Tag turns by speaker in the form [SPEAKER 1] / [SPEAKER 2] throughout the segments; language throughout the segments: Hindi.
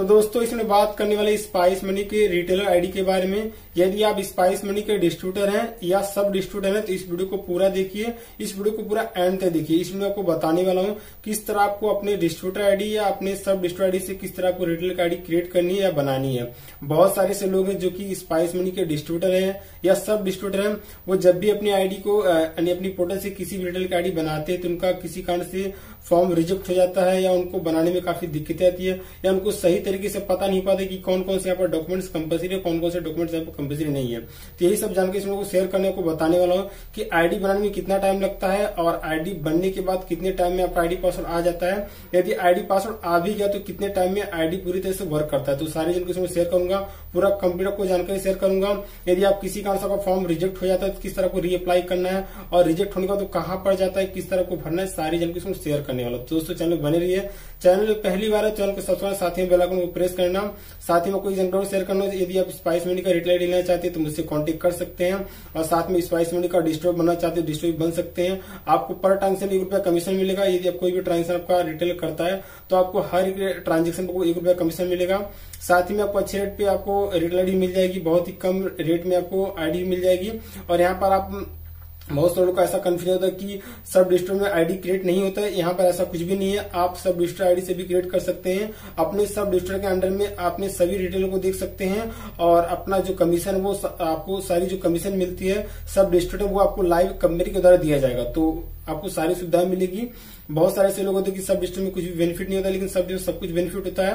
[SPEAKER 1] तो दोस्तों इसमें बात करने वाले स्पाइस मनी के रिटेलर आईडी के बारे में यदि आप स्पाइस मनी के डिस्ट्रीब्यूटर हैं या सब डिस्ट्रीब्यूटर हैं तो इस वीडियो को पूरा देखिए इस वीडियो को पूरा एंड तक देखिए इसमें आपको बताने वाला हूँ किस तरह आपको अपने डिस्ट्रीब्यूटर आईडी या अपने सब डिस्ट्रीब्यूटर आईडी से किस तरह आपको रिटेलर आईडी क्रिएट करनी है या बनानी है बहुत सारे से लोग हैं जो कि स्पाइस मनी के डिस्ट्रीब्यूटर है या सब डिस्ट्रीब्यूटर है वो जब भी अपनी आईडी को अपनी पोर्टल से किसी भी रिटेलर आईडी बनाते हैं तो उनका किसी कारण से फॉर्म रिजेक्ट हो जाता है या उनको बनाने में काफी दिक्कतें आती है या उनको सही तरीके से पता नहीं पाता कि कौन कौन से यहाँ पर डॉक्यूमेंट्स कंपलसरी है कौन कौन से डॉक्यूमेंट्स यहाँ पर कंपलसरी नहीं है तो यही सब जानकारी इसमें शेयर करने को बताने वाला हूँ कि आईडी बनाने में कितना टाइम लगता है और आईडी बनने के बाद कितने टाइम में आपका आईडी पासवर्ड आ जाता है यदि आईडी पासवर्ड आ भी गया तो कितने टाइम में आईडी पूरी तरह से वर्क करता है तो सारी जानकारी शेयर करूंगा पूरा कंप्यूटर को जानकारी शेयर करूंगा यदि आप किसी कारण से आपका फॉर्म रिजेक्ट हो जाता है तो किस तरह को रीअप्लाई करना है और रिजेक्ट होने का तो कहां पर जाता है किस तरह को भरना है सारी जानकारी शेयर करने वाला तो दोस्तों चैनल बने है चैनल पहली बार है चैनल तो को सब्सक्राइब साथ ही बेलाइकन को प्रेस करना साथ ही में कोई जानकारी शेयर करना यदि आप स्पाइस मनी का रिटेल लेना चाहते हैं तो मुझसे कॉन्टेक्ट कर सकते हैं और साथ में स्पाइस मनी का डिस्ट्रीब्यूट बनना चाहते हैं डिस्ट्रीब्यूट बन सकते हैं आपको पर ट्रांजेक्शन एक रुपया कमीशन मिलेगा यदि आप कोई भी ट्रांजेक्शन आपका रिटेल करता है तो आपको हर ट्रांजेक्शन पर एक रुपया कमीशन मिलेगा साथ ही में आपको अच्छे रेट पे आपको रेगुलर ही मिल जाएगी बहुत ही कम रेट में आपको आईडी मिल जाएगी और यहाँ पर आप बहुत सारे लोग का ऐसा कन्फ्यूजन होता है कि सब रजिस्टर में आईडी क्रिएट नहीं होता है यहाँ पर ऐसा कुछ भी नहीं है आप सब रजिस्टर आईडी से भी क्रिएट कर सकते हैं अपने सब रजिस्टर के अंडर में आपने सभी रिटेलर को देख सकते हैं और अपना जो कमीशन वो आपको सारी जो कमीशन मिलती है सब रजिस्टर वो आपको लाइव कंपनी के द्वारा दिया जाएगा तो आपको सारी सुविधाएं मिलेगी बहुत सारे ऐसे लोग होते हैं कि सब डिस्ट्रिक्ट में कुछ भी बेनिफिट नहीं होता लेकिन सब डिस्ट्रिक्ट सब कुछ बेनिफिट होता है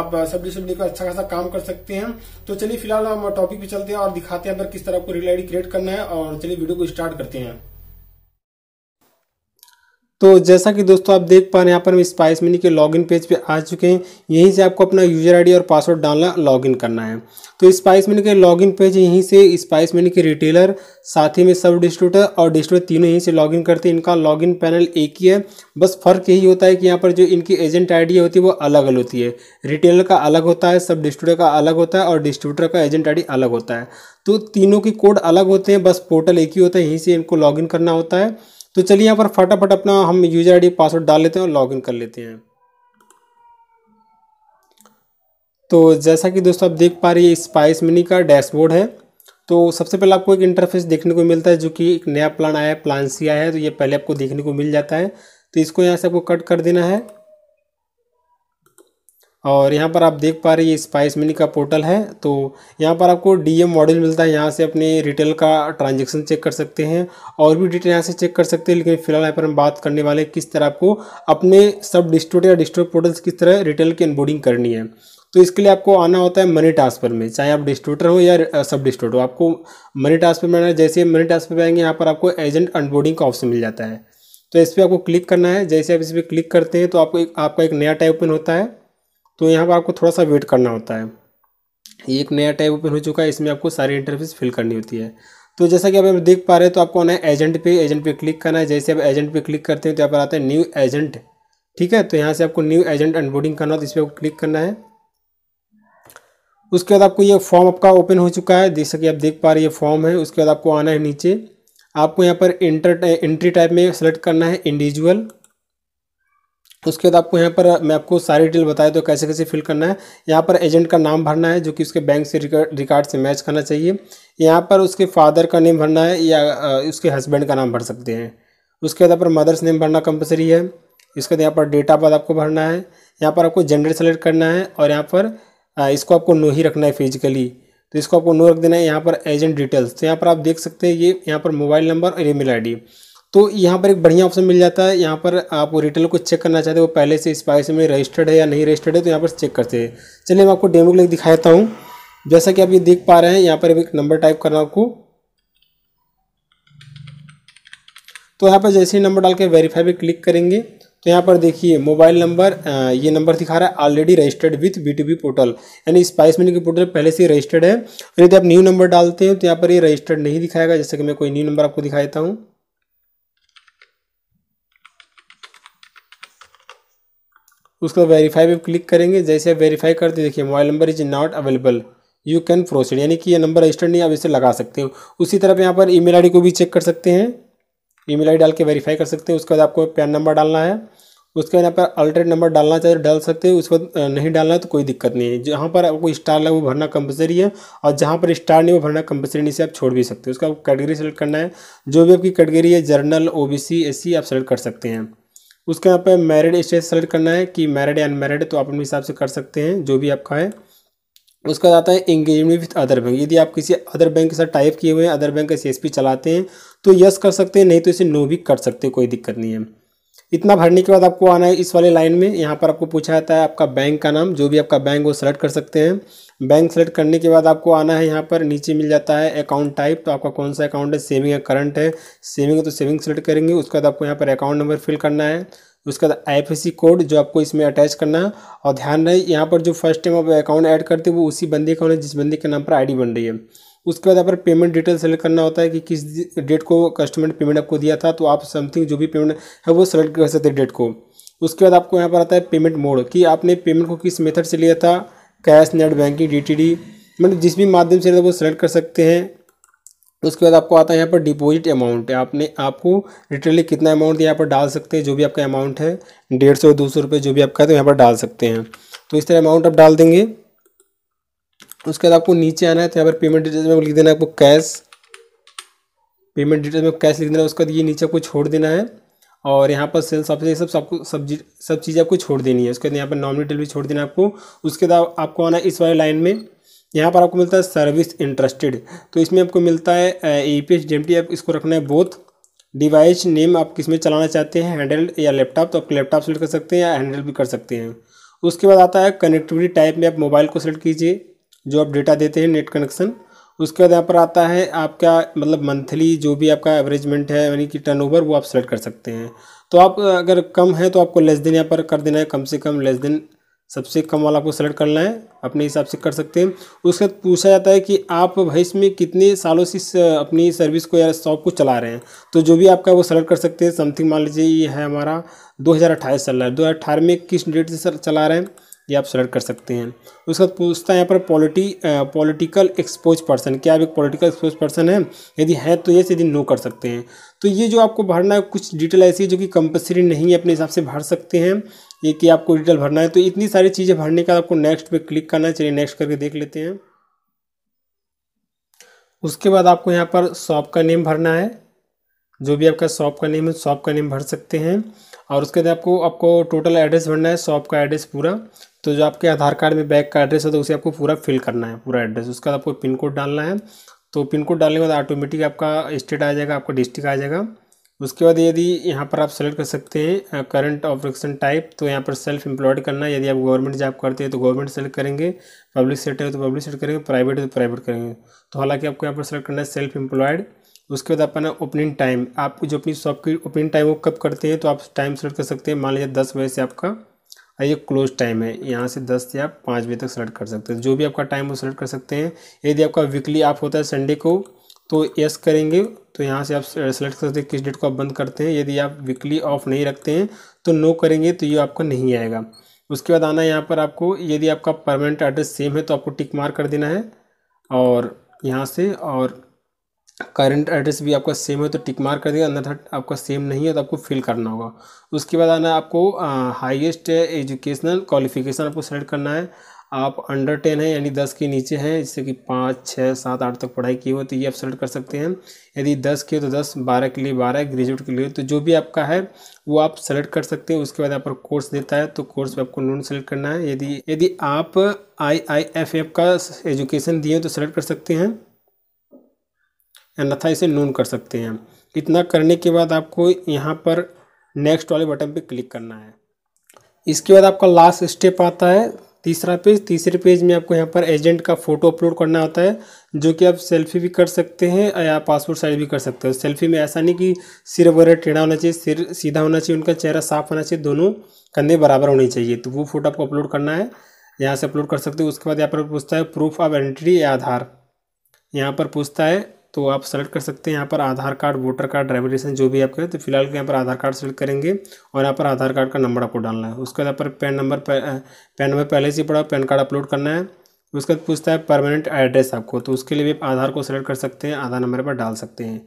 [SPEAKER 1] आप सब डिस्ट्रिक्ट लेकर अच्छा खासा काम कर सकते हैं तो चलिए फिलहाल हम टॉपिक पे चलते हैं और दिखाते हैं अगर किस तरह आपको रियल क्रिएट करना है और चलिए वीडियो को स्टार्ट करते हैं तो जैसा कि दोस्तों आप देख पा रहे हैं यहाँ पर हम स्पाइस मिनी के लॉगिन पेज पे आ चुके हैं यहीं से आपको अपना यूजर आईडी और पासवर्ड डालना लॉगिन करना है तो स्पाइस मिनी के लॉगिन पेज यहीं से स्पाइस मिनी के रिटेलर साथ ही में सब डिस्ट्रीब्यूटर और डिस्ट्रीब्यूटर तीनों यहीं से लॉगिन करते हैं इनका लॉगिन पैनल एक ही है बस फर्क यही होता है कि यहाँ पर जो इनकी एजेंट आई होती है वो अलग अलग होती है रिटेलर का अलग होता है सब डिस्ट्रीब्यूटर का अलग होता है और डिस्ट्रीब्यूटर का एजेंट आई अलग होता है तो तीनों के कोड अलग होते हैं बस पोर्टल एक ही होता है यहीं से इनको लॉग करना होता है तो चलिए यहाँ पर फटाफट अपना हम यूजर आईडी पासवर्ड डाल लेते हैं और लॉगिन कर लेते हैं तो जैसा कि दोस्तों आप देख पा रही हैं स्पाइस मिनी का डैशबोर्ड है तो सबसे पहले आपको एक इंटरफेस देखने को मिलता है जो कि एक नया प्लान आया है प्लान सी आया है तो ये पहले आपको देखने को मिल जाता है तो इसको यहाँ से आपको कट कर देना है और यहाँ पर आप देख पा रहे ये स्पाइस मनी का पोर्टल है तो यहाँ पर आपको डीएम मॉडल मिलता है यहाँ से अपने रिटेल का ट्रांजेक्शन चेक कर सकते हैं और भी डिटेल यहाँ से चेक कर सकते हैं लेकिन फिलहाल यहाँ पर हम बात करने वाले किस तरह आपको अपने सब डिस्ट्रोट या डिस्ट्रोट पोर्टल्स किस तरह रिटेल की अनबोर्डिंग करनी है तो इसके लिए आपको आना होता है मनी ट्रांसफर में चाहे आप डिस्ट्रीब्यूटर हो या सब डिस्ट्रीब्यूटर हो आपको मनी ट्रांसफर में आना जैसे मनी ट्रांसफर में आएंगे यहाँ पर आपको एजेंट अनबोर्डिंग का ऑप्शन मिल जाता है तो इस पर आपको क्लिक करना है जैसे आप इस पर क्लिक करते हैं तो आपको एक आपका एक नया टाइप ओपन होता है तो यहाँ पर आपको थोड़ा सा वेट करना होता है ये एक नया टैब ओपन हो चुका है इसमें आपको सारी इंटरफेस फिल करनी होती है तो जैसा कि आप देख पा रहे हैं तो आपको आना है एजेंट पे एजेंट पे क्लिक करना है जैसे आप एजेंट पे क्लिक करते हैं तो यहाँ पर आता है न्यू एजेंट ठीक है तो यहाँ से आपको न्यू एजेंट अनबोर्डिंग करना हो तो इस पर आपको क्लिक करना है उसके बाद आपको ये फॉर्म आपका ओपन हो चुका है जैसा कि आप देख पा रहे ये फॉर्म है उसके बाद आपको आना है नीचे आपको यहाँ पर इंटर एंट्री टाइप में सेलेक्ट करना है इंडिविजुअल उसके बाद आपको यहाँ पर मैं आपको सारी डिटेल बताया तो कैसे कैसे फिल करना है यहाँ पर एजेंट का नाम भरना है जो कि उसके बैंक से रिकॉर्ड से मैच करना चाहिए यहाँ पर उसके फादर का नेम भरना है या उसके हस्बैंड का नाम भर सकते हैं उसके बाद पर मदर्स नेम भरना कंपलसरी है इसके बाद यहाँ पर डेट ऑफ बर्थ आपको भरना है यहाँ पर आपको जेंडर सेलेक्ट करना है और यहाँ पर इसको आपको नो ही रखना है फिजिकली तो इसको आपको नो रख देना है यहाँ पर एजेंट डिटेल्स तो यहाँ पर आप देख सकते हैं ये यहाँ पर मोबाइल नंबर और ई मेल आई तो यहाँ पर एक बढ़िया ऑप्शन मिल जाता है यहाँ पर आप रिटेल को चेक करना चाहते हो पहले से स्पाइस में रजिस्टर्ड है या नहीं रजिस्टर्ड है तो यहाँ पर चेक करते हैं चलिए मैं आपको डेमो लिंक दिखाता हूँ जैसा कि आप ये देख पा रहे हैं यहाँ पर एक नंबर टाइप करना आपको तो यहाँ पर जैसे ही नंबर डाल के वेरीफाई पर क्लिक करेंगे तो यहाँ पर देखिए मोबाइल नंबर ये नंबर दिखा रहा है already registered with B two B portal यानी स्पाइस मनी के पोर्टल पहले से रजिस्टर्ड है यदि आप न्यू नंबर डालते हैं तो यहाँ पर ये रजिस्टर्ड नहीं दिखाएगा जैसे कि मैं कोई न्यू नंबर आपको दिखाता हूँ उसका वेरीफाई पर क्लिक करेंगे जैसे आप वेरीफाई करते देखिए mobile number is not available you can proceed यानी कि ये नंबर रजिस्टर्ड नहीं आप इसे लगा सकते हो उसी तरह यहाँ पर ईमेल आईडी को भी चेक कर सकते हैं ईमेल आईडी डाल के वेरीफाई कर सकते हैं उसके बाद आपको पैन नंबर डालना है उसके बाद यहाँ पर अल्टरनेट नंबर डालना चाहिए तो डाल सकते हैं उसके बाद नहीं डालना है तो कोई दिक्कत नहीं है जहाँ पर आपको स्टार लगा वो भरना कंपलसरी है और जहाँ पर स्टार नहीं वो भरना कंपलसरी नहीं से आप छोड़ भी सकते हो उसका कैटेगरी सेलेक्ट करना है जो भी आपकी कैटेगरी है जर्नल ओ बी आप सेलेक्ट कर सकते हैं उसके यहाँ पर मैरिड स्टेट सेलेक्ट करना है कि मैरिड या अनमेरिड तो आप अपने हिसाब से कर सकते हैं जो भी आपका है उसका आता है इंगेजमेंट विथ अदर बैंक यदि आप किसी अदर बैंक के साथ टाइप किए हुए हैं अदर बैंक का सी चलाते हैं तो यस कर सकते हैं नहीं तो इसे नो भी कर सकते कोई दिक्कत नहीं है इतना भरने के बाद आपको आना है इस वाले लाइन में यहाँ पर आपको पूछा जाता है आपका बैंक का नाम जो भी आपका बैंक वो सेलेक्ट कर सकते हैं बैंक सेलेक्ट करने के बाद आपको आना है यहाँ पर नीचे मिल जाता है अकाउंट टाइप तो आपका कौन सा अकाउंट है सेविंग है करंट है सेविंग है तो सेविंग सेलेक्ट करेंगे उसके बाद आपको यहाँ पर अकाउंट नंबर फिल करना है उसके बाद सी कोड जो आपको इसमें अटैच करना है और ध्यान रहे यहाँ पर जो फर्स्ट टाइम आप अकाउंट ऐड करते हैं वो उसी बंदे का होना है जिस बंदे के नाम पर आईडी बन रही है उसके बाद यहाँ पर पेमेंट डिटेल सेलेक्ट करना होता है कि किस डेट को कस्टमर ने पेमेंट आपको दिया था तो आप समथिंग जो भी पेमेंट है वो सेलेक्ट कर सकते डेट को उसके बाद आपको यहाँ पर आता है पेमेंट मोड कि आपने पेमेंट को किस मेथड से लिया था कैश नेट बैंकिंग डी मतलब जिस भी माध्यम से वो सेलेक्ट कर सकते हैं उसके बाद आपको आता है यहाँ पर डिपॉजिट अमाउंट है आपने आपको रिटेली कितना अमाउंट यहाँ पर डाल सकते हैं जो भी आपका अमाउंट है डेढ़ सौ दो सौ रुपये जो भी आपका है तो यहाँ पर डाल सकते हैं तो इस तरह अमाउंट आप डाल देंगे उसके बाद आपको नीचे आना है तो यहाँ पर पेमेंट डिटेल्स में लिख देना है आपको कैश पेमेंट डिटेल्स में कैश लिख देना है उसके बाद ये नीचे आपको छोड़ देना है और यहाँ पर सेल्स ऑफिस ये सब सबको सब सब चीज़ें आपको छोड़ देनी है उसके बाद यहाँ पर नॉमिनी डिटेल भी छोड़ देना है आपको उसके बाद आपको आना है इस वाले लाइन में यहाँ पर आपको मिलता है सर्विस इंटरेस्टेड तो इसमें आपको मिलता है ए पी एच डी आप इसको रखना है बोथ डिवाइस नेम आप किस में चलाना चाहते हैं हैंडल या लैपटॉप तो आप लैपटॉप सेलेक्ट कर सकते हैं या हैंडल भी कर सकते हैं उसके बाद आता है कनेक्टिविटी टाइप में आप मोबाइल को सेलेक्ट कीजिए जो आप डेटा देते हैं नेट कनेक्शन उसके बाद यहाँ पर आता है आपका मतलब मंथली जो भी आपका एवरेजमेंट है यानी कि टर्नओवर वो आप सेलेक्ट कर सकते हैं तो आप अगर कम है तो आपको लेस देन यहाँ पर कर देना है कम से कम लेस देन सबसे कम वाला आपको सेलेक्ट करना है अपने हिसाब से कर सकते हैं उसके बाद पूछा जाता है कि आप भाई इसमें कितने सालों से अपनी सर्विस को या शॉप को चला रहे हैं तो जो भी आपका वो सेलेक्ट कर सकते हैं समथिंग मान लीजिए ये है हमारा 2028 चल रहा है 2018 में किस डेट से चला रहे हैं ये आप सेलेक्ट कर सकते हैं उसके बाद पूछता है यहाँ पर पॉलिटी पॉलिटिकल एक्सपोज पर्सन क्या आप एक पॉलिटिकल एक्सपोज पर्सन है यदि है तो यस यदि नो कर सकते हैं तो ये जो आपको भरना है कुछ डिटेल ऐसी है जो कि कंपलसरी नहीं है अपने हिसाब से भर सकते हैं ये कि आपको डिटेल भरना है तो इतनी सारी चीज़ें भरने का आपको नेक्स्ट पर क्लिक करना है चलिए नेक्स्ट करके देख लेते हैं उसके बाद आपको यहाँ पर शॉप का नेम भरना है जो भी आपका शॉप का नेम है शॉप का नेम भर सकते हैं और उसके बाद आपको आपको टोटल एड्रेस भरना है शॉप का एड्रेस पूरा तो जो आपके आधार कार्ड में बैग का एड्रेस है तो उसे आपको पूरा फिल करना है पूरा एड्रेस उसके बाद आपको पिन कोड डालना है तो पिन कोड डालने के बाद ऑटोमेटिक आपका स्टेट आ जाएगा आपका डिस्ट्रिक्ट आ जाएगा उसके बाद यदि यहाँ पर आप सेलेक्ट कर सकते हैं करंट ऑपरेशन टाइप तो यहाँ पर सेल्फ एम्प्लॉयड करना है यदि आप गवर्नमेंट जॉब करते हैं तो गवर्नमेंट सेलेक्ट करेंगे पब्लिक सेक्टर है तो पब्लिक सेक्टर करेंगे प्राइवेट है तो प्राइवेट करेंगे तो हालांकि आपको यहाँ पर सेलेक्ट करना है सेल्फ एम्प्लॉयड उसके बाद अपना ओपनिंग टाइम आप जो अपनी शॉप की ओपनिंग टाइम वो कब करते हैं तो आप टाइम सेलेक्ट कर सकते हैं मान लीजिए दस बजे से आपका और हाँ, ये क्लोज टाइम है यहाँ से दस से आप पाँच बजे तक सेलेक्ट कर सकते हैं जो भी आपका टाइम वो सेलेक्ट कर सकते हैं यदि आपका वीकली आप होता है संडे को तो यस करेंगे तो यहाँ से आप सेलेक्ट कर सकते हैं किस डेट को आप बंद करते हैं यदि आप वीकली ऑफ नहीं रखते हैं तो नो करेंगे तो ये आपका नहीं आएगा उसके बाद आना यहाँ पर आपको यदि आपका परमानेंट एड्रेस सेम है तो आपको टिक मार कर देना है और यहाँ से और करंट एड्रेस भी आपका सेम है तो टिक मार कर देगा अन्यथा आपका सेम नहीं है तो आपको फिल करना होगा उसके बाद आना आपको हाईएस्ट एजुकेशनल क्वालिफिकेशन आपको सेलेक्ट करना है आप अंडर टेन है यानी दस के नीचे हैं जिससे कि पाँच छः सात आठ तक पढ़ाई की हो तो ये आप सेलेक्ट कर सकते हैं यदि दस के तो दस बारह के लिए बारह ग्रेजुएट के लिए तो जो भी आपका है वो आप सेलेक्ट कर सकते हैं उसके बाद यहाँ पर कोर्स देता है तो कोर्स में आपको लोन सेलेक्ट करना है यदि यदि आप आई आई एफ एफ का एजुकेशन दिए तो सेलेक्ट कर सकते हैं अन्यथा इसे नून कर सकते हैं इतना करने के बाद आपको यहाँ पर नेक्स्ट वाले बटन पे क्लिक करना है इसके बाद आपका लास्ट स्टेप आता है तीसरा पेज तीसरे पेज में आपको यहाँ पर एजेंट का फ़ोटो अपलोड करना होता है जो कि आप सेल्फी भी कर सकते हैं या पासपोर्ट साइज भी कर सकते हो सेल्फी में ऐसा नहीं कि सिर वगैरह टेढ़ा होना चाहिए सिर सीधा होना चाहिए उनका चेहरा साफ होना चाहिए दोनों कंधे बराबर होने चाहिए तो वो फोटो आपको अपलोड करना है यहाँ से अपलोड कर सकते हो उसके बाद यहाँ पर पूछता है प्रूफ ऑफ एंट्री या आधार यहाँ पर पूछता है तो आप सेलेक्ट कर सकते हैं यहाँ पर Aadhaar card voter card driving licence जो भी आप करें तो फिलहाल यहाँ पर आधार कार्ड सेलेक्ट करेंगे और यहाँ पर आधार कार्ड का नंबर आपको डालना है उसके बाद यहाँ पर पैन नंबर पैन नंबर पहले से पड़ा पैन कार्ड अपलोड करना है उसके बाद पूछता है परमानेंट एड्रेस आपको तो उसके लिए भी आप आधार को सेलेक्ट कर सकते हैं आधार नंबर पर डाल सकते हैं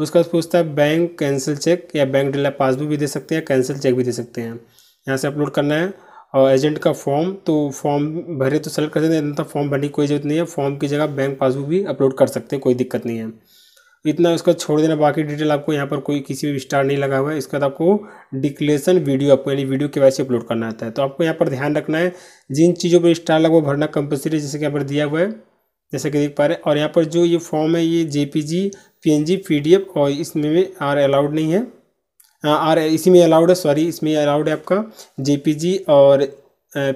[SPEAKER 1] उसके बाद पूछता है बैंक कैंसिल चेक या बैंक डिला पासबुक भी दे सकते हैं कैंसिल चेक भी दे सकते हैं यहाँ से अपलोड करना है और एजेंट का फॉर्म तो फॉर्म भरे तो सेलेक्ट कर सकते हैं इतना फॉर्म भरने की कोई जरूरत नहीं है फॉर्म की जगह बैंक पासबुक भी अपलोड कर सकते हैं कोई दिक्कत नहीं है इतना उसका छोड़ देना बाकी डिटेल आपको यहाँ पर कोई किसी भी स्टार नहीं लगा हुआ है इसके बाद आपको डिक्लेरेशन वीडियो आपको यानी वीडियो के वैसे अपलोड करना आता है तो आपको यहाँ पर ध्यान रखना है जिन चीज़ों पर स्टार लगा वो भरना कंपलसरी जैसे कि यहाँ पर दिया हुआ है जैसे कि देख पा रहे हैं और यहाँ पर जो ये फॉर्म है ये J P G P N G P D F और इसमें भी आर अलाउड नहीं है हाँ, आर इसी में अलाउड है सॉरी इसमें अलाउड है आपका जे और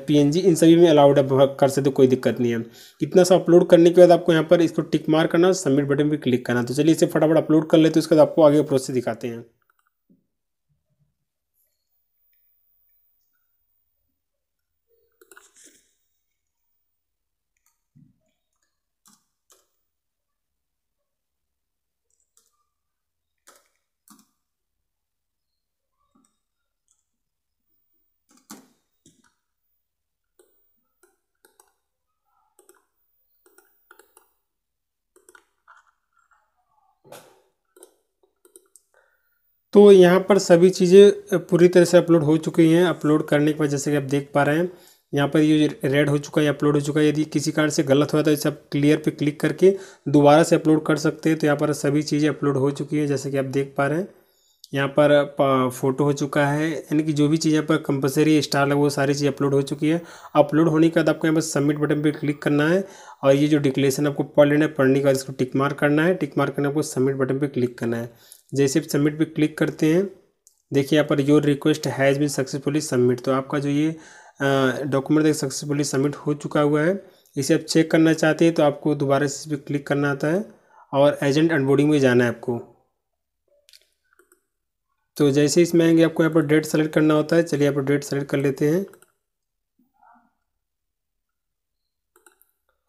[SPEAKER 1] पी इन सभी में अलाउड है कर सकते कोई दिक्कत नहीं है इतना सा अपलोड करने के बाद आपको यहाँ पर इसको टिक मार करना सबमिट बटन पर क्लिक करना तो चलिए इसे फटाफट अपलोड कर लेते हैं उसके बाद आपको आगे प्रोसेस दिखाते हैं तो यहाँ पर सभी चीज़ें पूरी तरह से अपलोड हो चुकी हैं अपलोड करने के बाद जैसे कि आप देख पा रहे हैं यहाँ पर ये रेड हो चुका है अपलोड हो चुका है यदि किसी कारण से गलत हुआ तो इसे आप क्लियर पे क्लिक करके दोबारा से अपलोड कर सकते हैं तो यहाँ पर सभी चीज़ें अपलोड हो चुकी हैं जैसे कि आप देख पा रहे हैं यहाँ पर फोटो हो चुका है यानी कि जो भी चीज़ यहाँ पर कंपलसरी स्टार है वो सारी चीज़ अपलोड हो चुकी है अपलोड होने के बाद आपको यहाँ पर सबमिट बटन पर क्लिक करना है और ये जो डिक्लेरेशन आपको पढ़ लेना है पढ़ने के बाद इसको टिक मार्क करना है टिक मार्क करने आपको सबमिट बटन पर क्लिक करना है जैसे सबमिट पे क्लिक करते हैं देखिए यहाँ पर your request has been successfully submit तो आपका जो ये डॉक्यूमेंट सक्सेसफुली सबमिट हो चुका हुआ है इसे आप चेक करना चाहते हैं तो आपको दोबारा से इस पर क्लिक करना आता है और एजेंट अनबोर्डिंग में जाना है आपको तो जैसे इसमें आएंगे आपको यहाँ पर डेट सेलेक्ट करना होता है चलिए यहाँ पर डेट सेलेक्ट कर लेते हैं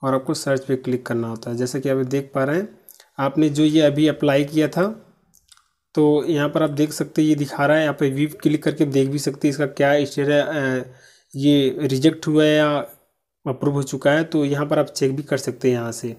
[SPEAKER 1] और आपको सर्च पे क्लिक करना होता है जैसा कि आप देख पा रहे हैं आपने जो ये अभी अप्लाई किया था तो यहाँ पर आप देख सकते हैं ये दिखा रहा है यहाँ पर वी क्लिक करके देख भी सकते हैं इसका क्या स्टेट है ये रिजेक्ट हुआ है या अप्रूव हो चुका है तो यहाँ पर आप चेक भी कर सकते हैं यहाँ से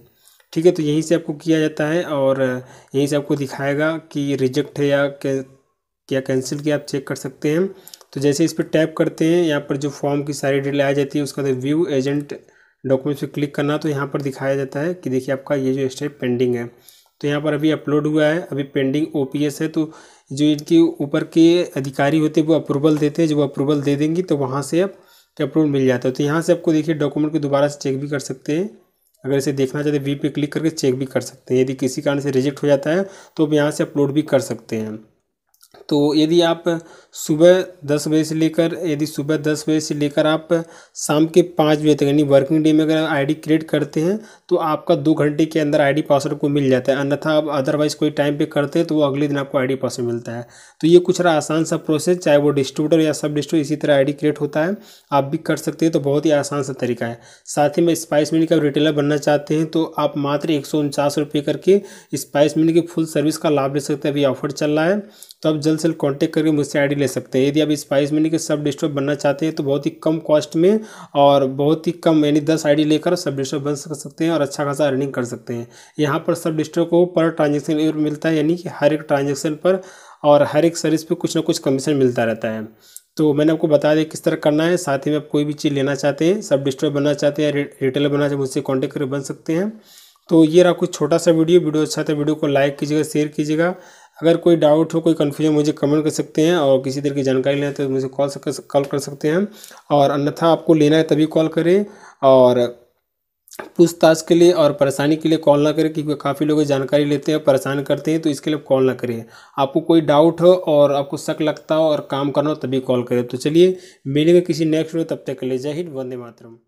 [SPEAKER 1] ठीक है तो यहीं से आपको किया जाता है और यहीं से आपको दिखाएगा कि रिजेक्ट है या क्या कैंसिल किया आप चेक कर सकते हैं तो जैसे इस पर टैप करते हैं यहाँ पर जो फॉर्म की सारी डिटेल आ जाती है उसका तो व्यू एजेंट डॉक्यूमेंट्स पर क्लिक करना तो यहाँ पर दिखाया जाता है कि देखिए आपका ये जो स्टेप पेंडिंग है तो यहाँ पर अभी अपलोड हुआ है अभी पेंडिंग ओपीएस है तो जो इनके ऊपर के अधिकारी होते हैं वो अप्रूवल देते हैं जब अप्रूवल दे देंगे तो वहाँ से अब अप्रूवल मिल जाता है तो यहाँ से आपको देखिए डॉक्यूमेंट को दोबारा से चेक भी कर सकते हैं अगर इसे देखना चाहते वी पे क्लिक करके चेक भी कर सकते हैं यदि किसी कारण से रिजेक्ट हो जाता है तो आप यहाँ से अपलोड भी कर सकते हैं तो यदि आप सुबह दस बजे से लेकर यदि सुबह दस बजे से लेकर आप शाम के पाँच बजे तक यानी वर्किंग डे में अगर आईडी क्रिएट करते हैं तो आपका दो घंटे के अंदर आईडी पासवर्ड को मिल जाता है अन्यथा आप अदरवाइज़ कोई टाइम पे करते हैं तो वो अगले दिन आपको आईडी पासवर्ड मिलता है तो ये कुछ रहा आसान सा प्रोसेस चाहे वो डिस्ट्रीब्यूटर या सब डिस्ट्रीब्यूटर इसी तरह आई क्रिएट होता है आप भी कर सकते हैं तो बहुत ही आसान सा तरीका है साथ ही में स्पाइस मिल का रिटेलर बनना चाहते हैं तो आप मात्र एक सौ करके स्पाइस मिल की फुल सर्विस का लाभ ले सकते हैं अभी ऑफर चल रहा है तो आप जल्द से जल्द कॉन्टेक्ट करके मुझसे आईडी ले सकते हैं यदि आप स्पाइस मनी के सब डिस्ट्रॉय बनना चाहते हैं तो बहुत ही कम कॉस्ट में और बहुत ही कम यानी दस आईडी लेकर सब डिस्टोर बन सकते हैं और अच्छा खासा अर्निंग कर सकते हैं यहाँ पर सब डिस्टोर को पर ट्रांजेक्शन मिलता है यानी कि हर एक ट्रांजेक्शन पर और हर एक सर्विस पर कुछ ना कुछ कमीशन मिलता रहता है तो मैंने आपको बता दिया किस तरह करना है साथ ही में आप कोई भी चीज़ लेना चाहते हैं सब डिस्टोर बनना चाहते हैं रिटेलर बनना चाहते हैं मुझसे कॉन्टैक्ट करके बन सकते हैं तो ये रहा कुछ छोटा सा वीडियो वीडियो अच्छा था वीडियो को लाइक कीजिएगा शेयर कीजिएगा अगर कोई डाउट हो कोई कन्फ्यूजन मुझे कमेंट कर सकते हैं और किसी तरह की जानकारी लेना है तो मुझे कॉल कॉल कर सकते हैं और अन्यथा आपको लेना है तभी कॉल करें और पूछताछ के लिए और परेशानी के लिए कॉल ना करें क्योंकि काफ़ी लोग जानकारी लेते हैं परेशान करते हैं तो इसके लिए कॉल ना करें आपको कोई डाउट हो और आपको शक लगता हो और काम करना हो तभी कॉल करें तो चलिए मिलेंगे किसी नेक्स्ट वीडियो तब तक के लिए जय हिंद वंदे मातरम